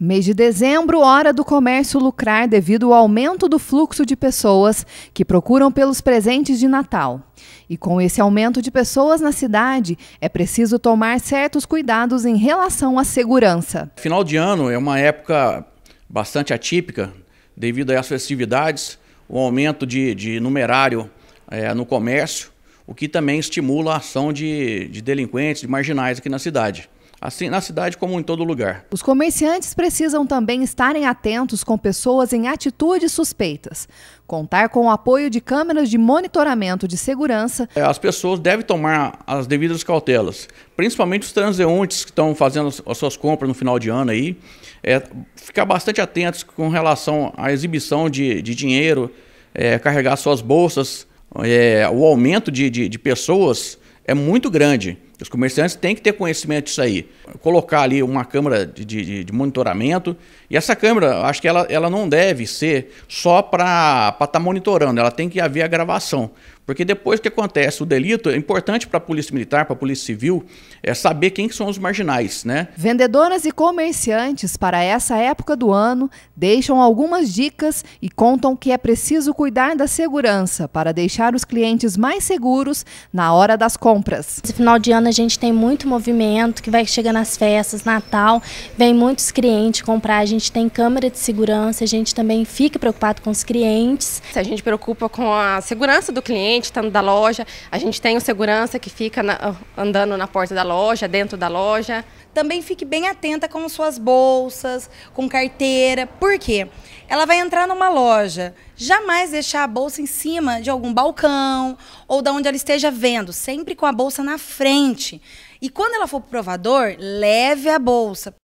Mês de dezembro, hora do comércio lucrar devido ao aumento do fluxo de pessoas que procuram pelos presentes de Natal. E com esse aumento de pessoas na cidade, é preciso tomar certos cuidados em relação à segurança. Final de ano é uma época bastante atípica devido às festividades, o aumento de, de numerário é, no comércio, o que também estimula a ação de, de delinquentes, de marginais aqui na cidade assim na cidade como em todo lugar. Os comerciantes precisam também estarem atentos com pessoas em atitudes suspeitas, contar com o apoio de câmeras de monitoramento de segurança. É, as pessoas devem tomar as devidas cautelas, principalmente os transeuntes que estão fazendo as suas compras no final de ano aí, é, ficar bastante atentos com relação à exibição de, de dinheiro, é, carregar suas bolsas, é, o aumento de, de, de pessoas é muito grande. Os comerciantes têm que ter conhecimento disso aí. Colocar ali uma câmera de, de, de monitoramento. E essa câmera, acho que ela, ela não deve ser só para estar tá monitorando, ela tem que haver a gravação. Porque depois que acontece o delito, é importante para a polícia militar, para a polícia civil, é saber quem são os marginais, né? Vendedoras e comerciantes para essa época do ano deixam algumas dicas e contam que é preciso cuidar da segurança para deixar os clientes mais seguros na hora das compras. No final de ano a gente tem muito movimento que vai chegando nas festas, Natal, vem muitos clientes comprar, a gente tem câmera de segurança, a gente também fica preocupado com os clientes. A gente preocupa com a segurança do cliente cliente estando tá da loja. A gente tem o segurança que fica na, andando na porta da loja, dentro da loja. Também fique bem atenta com suas bolsas, com carteira. Por quê? Ela vai entrar numa loja. Jamais deixar a bolsa em cima de algum balcão ou da onde ela esteja vendo. Sempre com a bolsa na frente. E quando ela for pro provador, leve a bolsa.